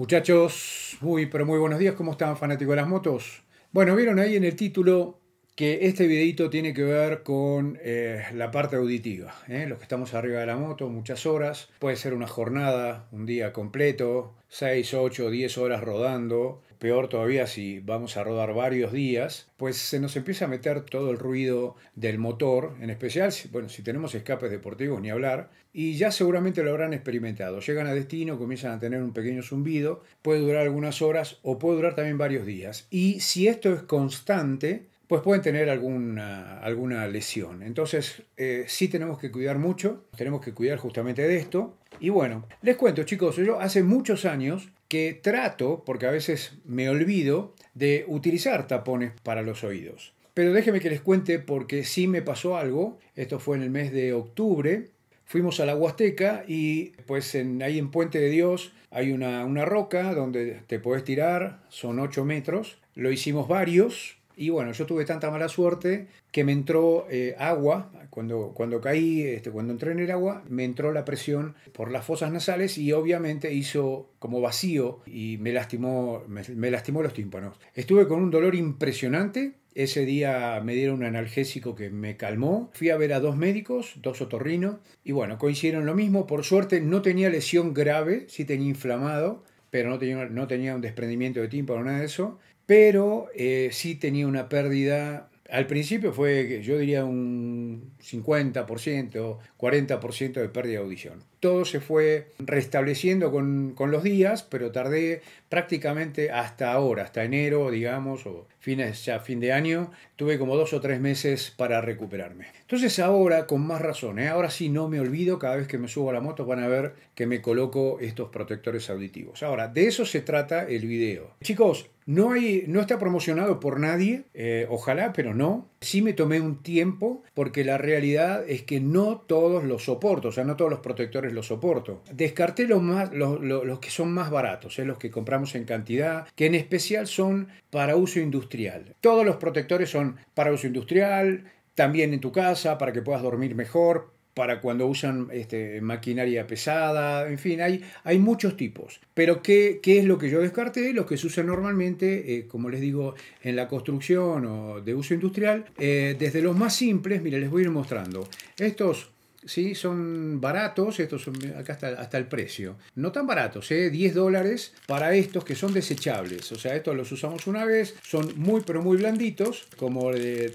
Muchachos, muy pero muy buenos días, ¿cómo están fanáticos de las motos? Bueno, vieron ahí en el título que este videito tiene que ver con eh, la parte auditiva. ¿eh? Los que estamos arriba de la moto, muchas horas, puede ser una jornada, un día completo, 6, 8, 10 horas rodando, peor todavía si vamos a rodar varios días, pues se nos empieza a meter todo el ruido del motor, en especial, bueno, si tenemos escapes deportivos ni hablar, y ya seguramente lo habrán experimentado. Llegan a destino, comienzan a tener un pequeño zumbido, puede durar algunas horas o puede durar también varios días. Y si esto es constante, pues pueden tener alguna, alguna lesión. Entonces, eh, sí tenemos que cuidar mucho, tenemos que cuidar justamente de esto. Y bueno, les cuento chicos, yo hace muchos años que trato, porque a veces me olvido, de utilizar tapones para los oídos. Pero déjenme que les cuente porque sí me pasó algo, esto fue en el mes de octubre, fuimos a la Huasteca y pues ahí en Puente de Dios hay una, una roca donde te podés tirar, son 8 metros, lo hicimos varios, y bueno, yo tuve tanta mala suerte que me entró eh, agua, cuando, cuando caí, este, cuando entré en el agua, me entró la presión por las fosas nasales y obviamente hizo como vacío y me lastimó, lastimó los tímpanos. Estuve con un dolor impresionante, ese día me dieron un analgésico que me calmó. Fui a ver a dos médicos, dos otorrinos, y bueno, coincidieron lo mismo. Por suerte no tenía lesión grave, sí tenía inflamado, pero no tenía, no tenía un desprendimiento de tímpano, nada de eso pero eh, sí tenía una pérdida. Al principio fue, yo diría, un 50%, 40% de pérdida de audición. Todo se fue restableciendo con, los días, pero tardé prácticamente hasta ahora, hasta enero, digamos, o fines, ya fin de año, tuve como dos o tres meses para recuperarme. Entonces ahora, con más razón, ¿eh? ahora sí no me olvido, cada vez que me subo a la moto van a ver que me coloco estos protectores auditivos. Ahora, de eso se trata el video. Chicos, no, hay, no está promocionado por nadie, eh, ojalá, pero no. Sí me tomé un tiempo porque la realidad es que no todos los soporto, o sea, no todos los protectores los soporto. Descarté los, más, los, que son más baratos, eh, los que compramos en cantidad, que en especial son para uso industrial. Todos los protectores son para uso industrial, también en tu casa, para que puedas dormir mejor, para cuando usan este, maquinaria pesada, en fin, hay, muchos tipos. Pero ¿qué, es lo que yo descarté? Los que se usan normalmente, eh, como les digo, en la construcción o de uso industrial, eh, desde los más simples, mire, les voy a ir mostrando. Estos ¿sí? son baratos, estos son acá hasta, el precio. No tan baratos, 10 ¿eh? dólares para estos que son desechables. O sea, estos los usamos una vez, son muy pero muy blanditos, como de,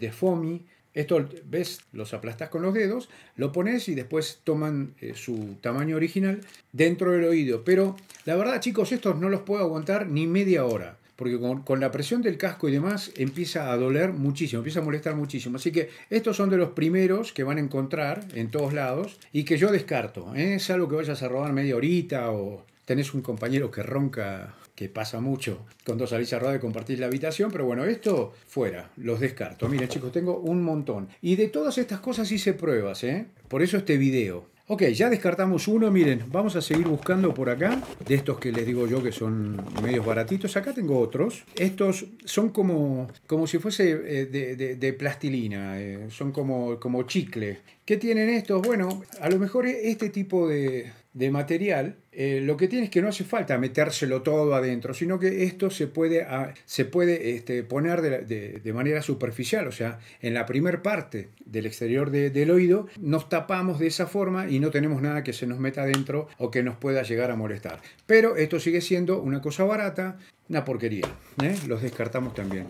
de FOMI esto, ¿ves? Los aplastas con los dedos, lo pones y después toman eh, su tamaño original dentro del oído. Pero la verdad, chicos, estos no los puedo aguantar ni media hora. Porque con, la presión del casco y demás empieza a doler muchísimo, empieza a molestar muchísimo. Así que estos son de los primeros que van a encontrar en todos lados y que yo descarto. Es ¿eh? algo que vayas a robar media horita o tenés un compañero que ronca que pasa mucho con dos rodar de compartir la habitación, pero bueno, esto fuera, los descarto. Miren chicos, tengo un montón. Y de todas estas cosas hice pruebas, ¿eh? Por eso este video. Ok, ya descartamos uno, miren, vamos a seguir buscando por acá, de estos que les digo yo que son medios baratitos, acá tengo otros, estos son como, como si fuese eh, de, plastilina, eh, son como, como chicle. ¿Qué tienen estos? Bueno, a lo mejor este tipo de, de material, eh, lo que tienes que no hace falta metérselo todo adentro, sino que esto se puede, ah, se puede este, poner de, manera superficial, o sea, en la primer parte del exterior del oído nos tapamos de esa forma y no tenemos nada que se nos meta adentro o que nos pueda llegar a molestar. Pero esto sigue siendo una cosa barata, una porquería, ¿eh? los descartamos también.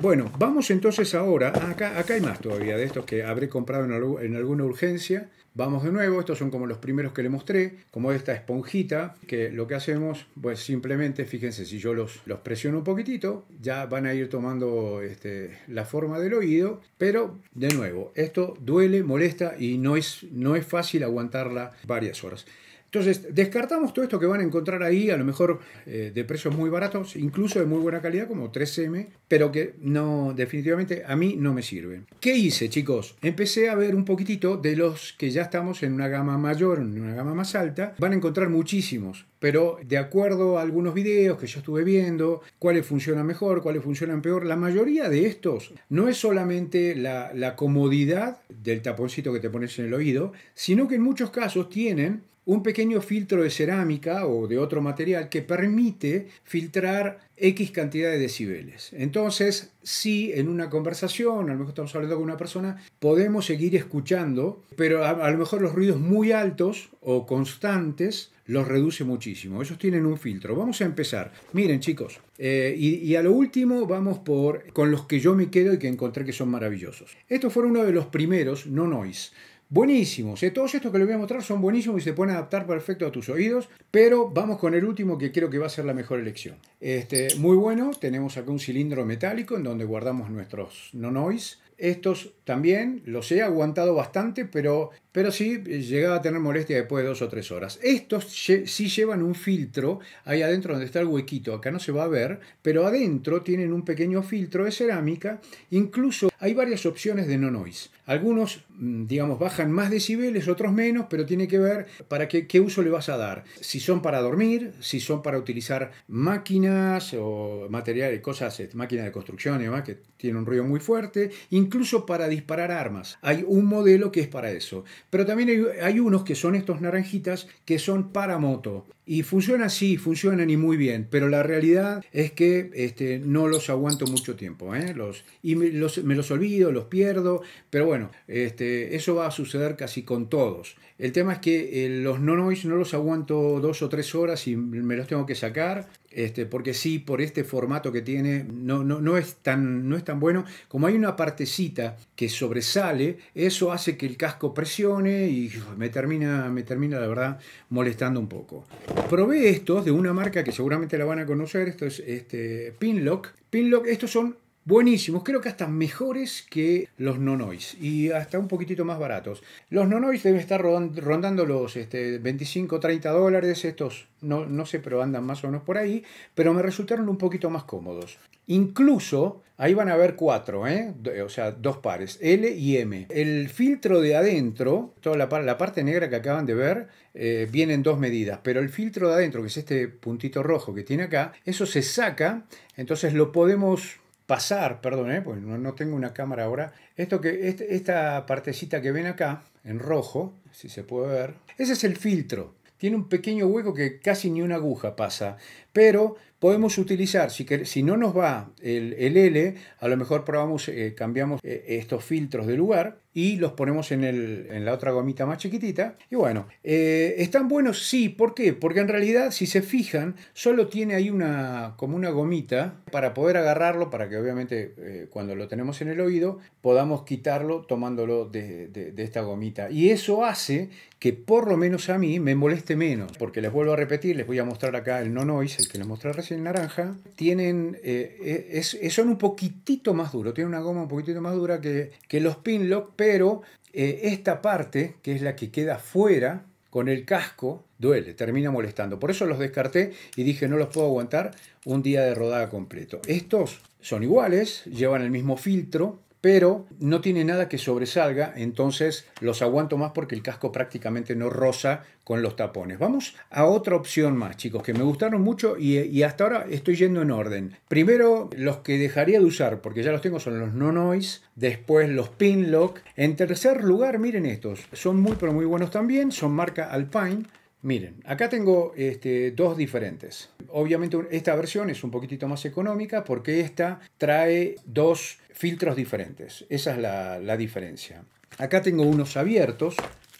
Bueno, vamos entonces ahora, acá, acá hay más todavía de estos que habré comprado en, en alguna urgencia, Vamos de nuevo, estos son como los primeros que le mostré, como esta esponjita, que lo que hacemos, pues simplemente, fíjense, si yo los, presiono un poquitito, ya van a ir tomando este, la forma del oído, pero de nuevo, esto duele, molesta y no es, no es fácil aguantarla varias horas. Entonces, descartamos todo esto que van a encontrar ahí, a lo mejor eh, de precios muy baratos, incluso de muy buena calidad, como 3M, pero que no, definitivamente a mí no me sirven. ¿Qué hice, chicos? Empecé a ver un poquitito de los que ya estamos en una gama mayor, en una gama más alta. Van a encontrar muchísimos, pero de acuerdo a algunos videos que yo estuve viendo, cuáles funcionan mejor, cuáles funcionan peor, la mayoría de estos no es solamente la, la comodidad del taponcito que te pones en el oído, sino que en muchos casos tienen un pequeño filtro de cerámica o de otro material que permite filtrar X cantidad de decibeles. Entonces, sí, en una conversación, a lo mejor estamos hablando con una persona, podemos seguir escuchando, pero a, lo mejor los ruidos muy altos o constantes los reduce muchísimo. Ellos tienen un filtro. Vamos a empezar. Miren, chicos, eh, y, a lo último vamos por con los que yo me quedo y que encontré que son maravillosos. Estos fueron uno de los primeros no noise buenísimos. Eh, todos estos que les voy a mostrar son buenísimos y se pueden adaptar perfecto a tus oídos, pero vamos con el último que creo que va a ser la mejor elección. Este, muy bueno, tenemos acá un cilindro metálico en donde guardamos nuestros no noise. Estos también los he aguantado bastante, pero, pero sí llegaba a tener molestia después de dos o tres horas. Estos sí llevan un filtro ahí adentro donde está el huequito. Acá no se va a ver, pero adentro tienen un pequeño filtro de cerámica. Incluso hay varias opciones de no noise. Algunos, mm, digamos, bajan más decibeles, otros menos, pero tiene que ver para qué, qué uso le vas a dar. Si son para dormir, si son para utilizar máquinas o materiales, cosas, este, máquinas de construcción y demás, que tiene un ruido muy fuerte, incluso para disparar armas. Hay un modelo que es para eso. Pero también hay, unos que son estos naranjitas que son para moto. Y funcionan, sí, funcionan y muy bien, pero la realidad es que este, no los aguanto mucho tiempo. ¿eh? Los, y me los, olvido, los pierdo, pero bueno, este, eso va a suceder casi con todos. El tema es que eh, los no noise no los aguanto dos o tres horas y me los tengo que sacar, este, porque sí, por este formato que tiene, no, no, no, es tan, no es tan bueno. Como hay una partecita que sobresale, eso hace que el casco presione y me termina, me termina la verdad molestando un poco. Probé estos de una marca que seguramente la van a conocer, esto es este, Pinlock. Pinlock, estos son buenísimos, creo que hasta mejores que los Nonois y hasta un poquitito más baratos. Los Nonois deben estar rondando los este, 25, 30 dólares, estos no, no sé, pero andan más o menos por ahí, pero me resultaron un poquito más cómodos. Incluso ahí van a ver cuatro, ¿eh? o sea, dos pares, L y M. El filtro de adentro, toda la, la parte negra que acaban de ver, eh, viene en dos medidas, pero el filtro de adentro, que es este puntito rojo que tiene acá, eso se saca, entonces lo podemos pasar, perdón, pues no, tengo una cámara ahora, esto que, este, esta partecita que ven acá, en rojo, si se puede ver, ese es el filtro. Tiene un pequeño hueco que casi ni una aguja pasa, pero podemos utilizar, si, que, si no nos va el, L, a lo mejor probamos, eh, cambiamos eh, estos filtros de lugar y los ponemos en, el, la otra gomita más chiquitita. Y bueno, eh, ¿están buenos? Sí, ¿por qué? Porque en realidad, si se fijan, solo tiene ahí una, como una gomita para poder agarrarlo, para que obviamente eh, cuando lo tenemos en el oído podamos quitarlo tomándolo de, esta gomita. Y eso hace que por lo menos a mí me moleste menos, porque les vuelvo a repetir, les voy a mostrar acá el no noise, el que les mostré recién naranja, tienen, eh, son un poquitito más duro, tienen una goma un poquitito más dura que, que los Pinlock pero eh, esta parte, que es la que queda fuera con el casco, duele, termina molestando. Por eso los descarté y dije no los puedo aguantar un día de rodada completo. Estos son iguales, llevan el mismo filtro, pero no tiene nada que sobresalga, entonces los aguanto más porque el casco prácticamente no roza con los tapones. Vamos a otra opción más, chicos, que me gustaron mucho y, hasta ahora estoy yendo en orden. Primero, los que dejaría de usar, porque ya los tengo, son los no noise, después los pin lock. En tercer lugar, miren estos, son muy pero muy buenos también, son marca Alpine, Miren, acá tengo este, dos diferentes. Obviamente esta versión es un poquitito más económica porque esta trae dos filtros diferentes. Esa es la, diferencia. Acá tengo unos abiertos,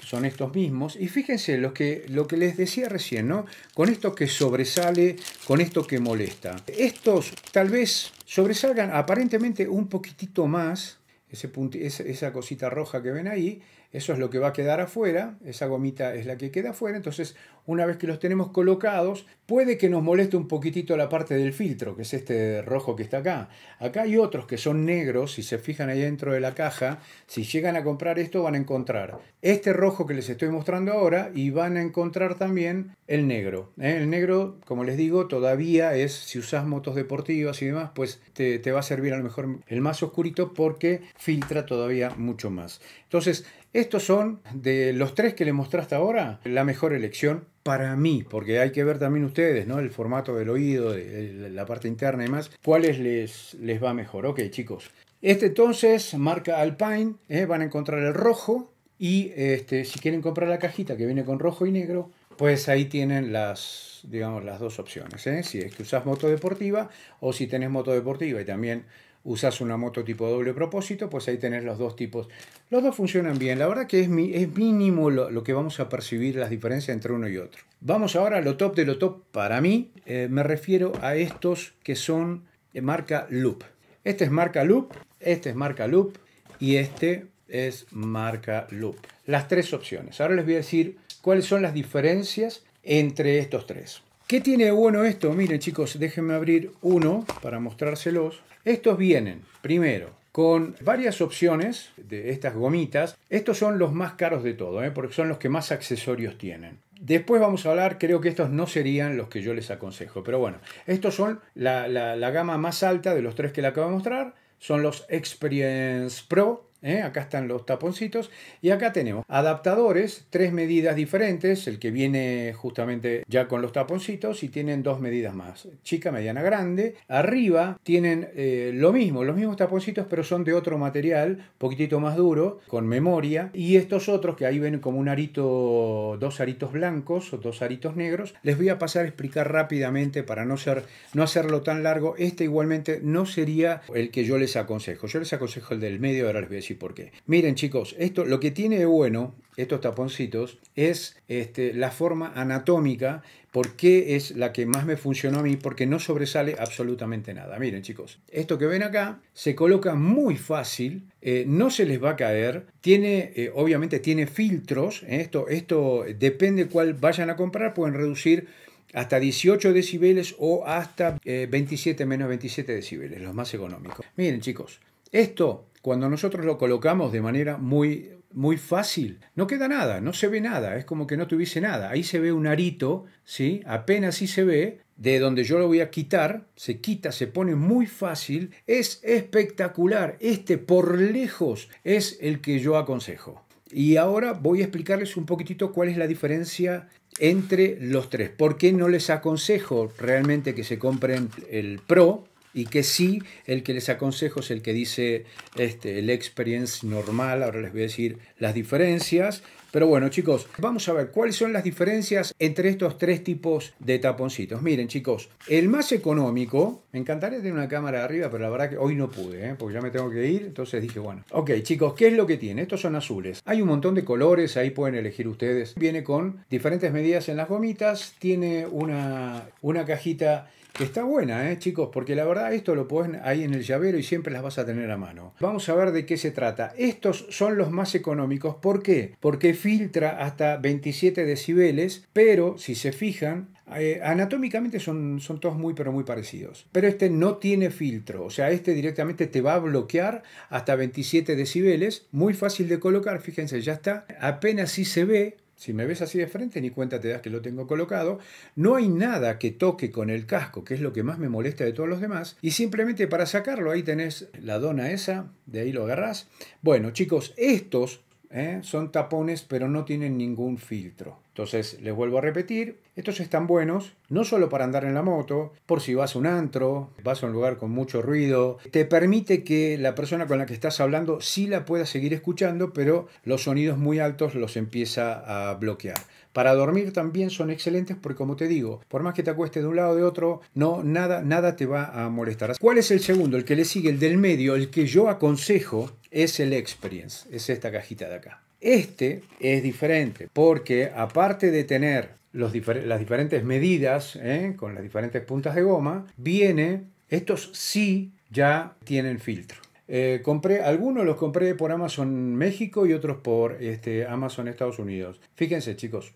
son estos mismos. Y fíjense lo que, les decía recién, ¿no? Con esto que sobresale, con esto que molesta. Estos tal vez sobresalgan aparentemente un poquitito más, esa cosita roja que ven ahí, eso es lo que va a quedar afuera, esa gomita es la que queda afuera, entonces una vez que los tenemos colocados, puede que nos moleste un poquitito la parte del filtro, que es este rojo que está acá. Acá hay otros que son negros, si se fijan ahí dentro de la caja, si llegan a comprar esto van a encontrar este rojo que les estoy mostrando ahora y van a encontrar también el negro. ¿eh? El negro, como les digo, todavía es, si usas motos deportivas y demás, pues te, va a servir a lo mejor el más oscurito porque filtra todavía mucho más. Entonces, estos son de los tres que les mostraste ahora, la mejor elección para mí, porque hay que ver también ustedes, ¿no? El formato del oído, la parte interna y más, cuáles les, les va mejor. Ok, chicos. Este entonces, marca Alpine, ¿eh? van a encontrar el rojo y este, si quieren comprar la cajita que viene con rojo y negro, pues ahí tienen las, digamos, las dos opciones. ¿eh? Si es que usas moto deportiva o si tenés moto deportiva y también usas una moto tipo doble propósito, pues ahí tenés los dos tipos. Los dos funcionan bien. La verdad que es, mi, es mínimo lo, que vamos a percibir las diferencias entre uno y otro. Vamos ahora a lo top de lo top para mí. Eh, me refiero a estos que son de eh, marca Loop. Este es marca Loop, este es marca Loop y este es marca Loop. Las tres opciones. Ahora les voy a decir cuáles son las diferencias entre estos tres. ¿Qué tiene bueno esto? Miren chicos, déjenme abrir uno para mostrárselos. Estos vienen, primero, con varias opciones de estas gomitas. Estos son los más caros de todo, ¿eh? porque son los que más accesorios tienen. Después vamos a hablar, creo que estos no serían los que yo les aconsejo, pero bueno, estos son la, la gama más alta de los tres que le acabo de mostrar. Son los Experience Pro, ¿eh? Acá están los taponcitos y acá tenemos adaptadores, tres medidas diferentes, el que viene justamente ya con los taponcitos y tienen dos medidas más, chica, mediana, grande. Arriba tienen eh, lo mismo, los mismos taponcitos pero son de otro material, poquitito más duro, con memoria. Y estos otros que ahí ven como un arito, dos aritos blancos o dos aritos negros, les voy a pasar a explicar rápidamente para no, ser, no hacerlo tan largo. Este igualmente no sería el que yo les aconsejo, yo les aconsejo el del medio, de las voy y Miren chicos, esto lo que tiene de bueno estos taponcitos es este, la forma anatómica, porque es la que más me funcionó a mí, porque no sobresale absolutamente nada. Miren chicos, esto que ven acá se coloca muy fácil, eh, no se les va a caer, tiene, eh, obviamente tiene filtros, ¿eh? esto, esto depende cuál vayan a comprar, pueden reducir hasta 18 decibeles o hasta 27 menos 27 decibeles, los más económicos. Miren chicos, esto cuando nosotros lo colocamos de manera muy, muy fácil, no queda nada, no se ve nada, es como que no tuviese nada. Ahí se ve un arito, ¿sí? apenas sí se ve, de donde yo lo voy a quitar, se quita, se pone muy fácil, es espectacular, este por lejos es el que yo aconsejo. Y ahora voy a explicarles un poquitito cuál es la diferencia entre los tres. ¿Por qué no les aconsejo realmente que se compren el Pro y que sí, el que les aconsejo es el que dice este, el experience normal, ahora les voy a decir las diferencias, pero bueno chicos, vamos a ver cuáles son las diferencias entre estos tres tipos de taponcitos. Miren chicos, el más económico, me encantaría tener una cámara arriba, pero la verdad que hoy no pude, ¿eh? porque ya me tengo que ir, entonces dije, bueno, ok chicos, ¿qué es lo que tiene? Estos son azules, hay un montón de colores, ahí pueden elegir ustedes, viene con diferentes medidas en las gomitas, tiene una, una cajita está buena, ¿eh, chicos, porque la verdad esto lo pueden ahí en el llavero y siempre las vas a tener a mano. Vamos a ver de qué se trata. Estos son los más económicos. ¿Por qué? Porque filtra hasta 27 decibeles, pero si se fijan, eh, anatómicamente son, son todos muy pero muy parecidos. Pero este no tiene filtro, o sea, este directamente te va a bloquear hasta 27 decibeles. Muy fácil de colocar, fíjense, ya está. Apenas si se ve, si me ves así de frente, ni cuenta te das que lo tengo colocado. No hay nada que toque con el casco, que es lo que más me molesta de todos los demás. Y simplemente para sacarlo, ahí tenés la dona esa, de ahí lo agarrás. Bueno, chicos, estos ¿eh? son tapones pero no tienen ningún filtro. Entonces, les vuelvo a repetir, estos están buenos, no solo para andar en la moto, por si vas a un antro, vas a un lugar con mucho ruido, te permite que la persona con la que estás hablando sí la pueda seguir escuchando, pero los sonidos muy altos los empieza a bloquear. Para dormir también son excelentes porque, como te digo, por más que te acuestes de un lado o de otro, no, nada, nada te va a molestar. ¿Cuál es el segundo? El que le sigue, el del medio, el que yo aconsejo es el Experience, es esta cajita de acá. Este es diferente porque aparte de tener las diferentes medidas ¿eh? con las diferentes puntas de goma, viene, estos sí ya tienen filtro. Eh, compré, algunos los compré por Amazon México y otros por este, Amazon Estados Unidos. Fíjense chicos,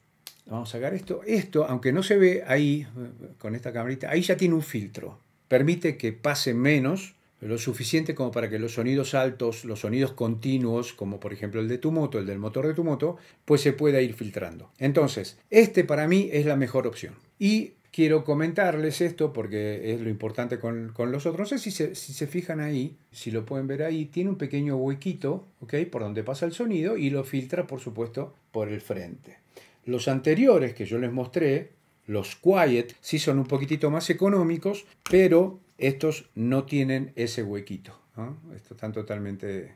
Vamos a sacar esto. Esto, aunque no se ve ahí eh, con esta camarita, ahí ya tiene un filtro. Permite que pase menos, lo suficiente como para que los sonidos altos, los sonidos continuos, como por ejemplo el de tu moto, el del motor de tu moto, pues se pueda ir filtrando. Entonces, este para mí es la mejor opción. Y quiero comentarles esto porque es lo importante con, los otros. No si se, si se, fijan ahí, si lo pueden ver ahí, tiene un pequeño huequito, ¿ok? Por donde pasa el sonido y lo filtra, por supuesto, por el frente. Los anteriores que yo les mostré, los Quiet, sí son un poquitito más económicos, pero estos no tienen ese huequito. Estos están totalmente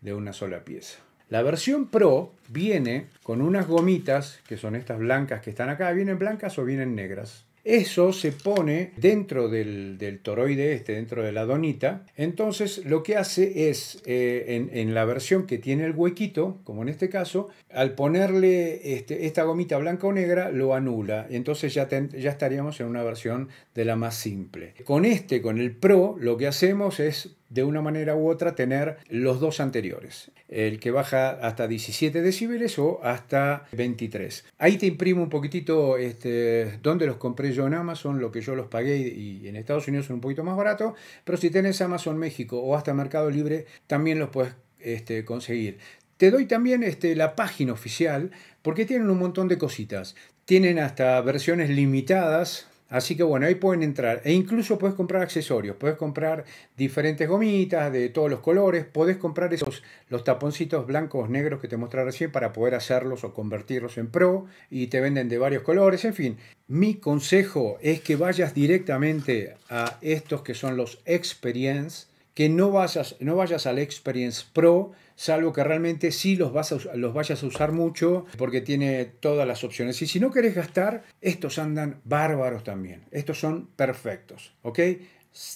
de una sola pieza. La versión Pro viene con unas gomitas, que son estas blancas que están acá, vienen blancas o vienen negras. Eso se pone dentro del, toroide este, dentro de la donita. Entonces lo que hace es, eh, en, la versión que tiene el huequito, como en este caso, al ponerle este, esta gomita blanca o negra, lo anula. Entonces ya, ya estaríamos en una versión de la más simple. Con este, con el Pro, lo que hacemos es de una manera u otra tener los dos anteriores, el que baja hasta 17 decibeles o hasta 23. Ahí te imprimo un poquitito este, dónde los compré yo en Amazon, lo que yo los pagué y en Estados Unidos son un poquito más barato, pero si tenés Amazon México o hasta Mercado Libre también los puedes este, conseguir. Te doy también este, la página oficial porque tienen un montón de cositas. Tienen hasta versiones limitadas Así que bueno, ahí pueden entrar. E incluso puedes comprar accesorios, puedes comprar diferentes gomitas de todos los colores, puedes comprar esos los taponcitos blancos, negros que te mostré recién para poder hacerlos o convertirlos en pro y te venden de varios colores, en fin. Mi consejo es que vayas directamente a estos que son los Experience que no vayas, no vayas al Experience Pro, salvo que realmente sí los, vas los vayas a usar mucho porque tiene todas las opciones. Y si no querés gastar, estos andan bárbaros también. Estos son perfectos, ¿ok?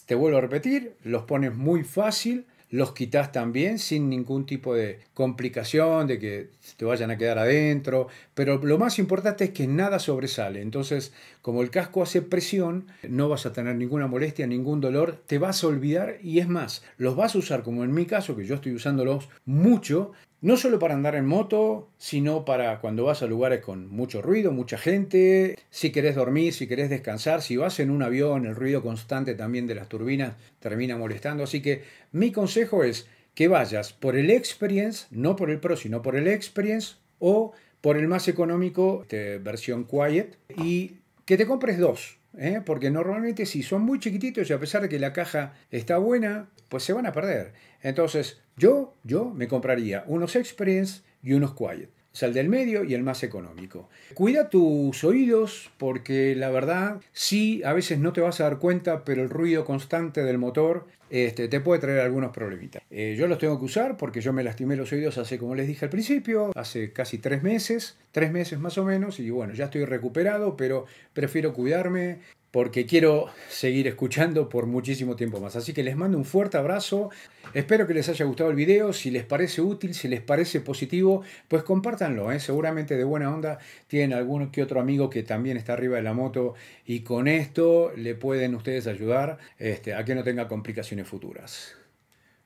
Te vuelvo a repetir, los pones muy fácil los quitas también sin ningún tipo de complicación, de que te vayan a quedar adentro, pero lo más importante es que nada sobresale. Entonces, como el casco hace presión, no vas a tener ninguna molestia, ningún dolor, te vas a olvidar y es más, los vas a usar como en mi caso, que yo estoy usándolos mucho, no solo para andar en moto, sino para cuando vas a lugares con mucho ruido, mucha gente, si querés dormir, si querés descansar, si vas en un avión, el ruido constante también de las turbinas termina molestando. Así que mi consejo es que vayas por el Experience, no por el Pro, sino por el Experience o por el más económico, este, versión Quiet, y que te compres dos. ¿eh? Porque normalmente si son muy chiquititos y a pesar de que la caja está buena, pues se van a perder. Entonces, yo, yo me compraría unos Experience y unos Quiet. O sea, el del medio y el más económico. Cuida tus oídos porque la verdad, sí, a veces no te vas a dar cuenta, pero el ruido constante del motor este, te puede traer algunos problemitas. Eh, yo los tengo que usar porque yo me lastimé los oídos hace, como les dije al principio, hace casi tres meses, tres meses más o menos, y bueno, ya estoy recuperado, pero prefiero cuidarme, porque quiero seguir escuchando por muchísimo tiempo más. Así que les mando un fuerte abrazo. Espero que les haya gustado el video. Si les parece útil, si les parece positivo, pues compártanlo. ¿eh? Seguramente de buena onda tienen algún que otro amigo que también está arriba de la moto y con esto le pueden ustedes ayudar este, a que no tenga complicaciones futuras.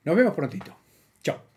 Nos vemos prontito. Chao.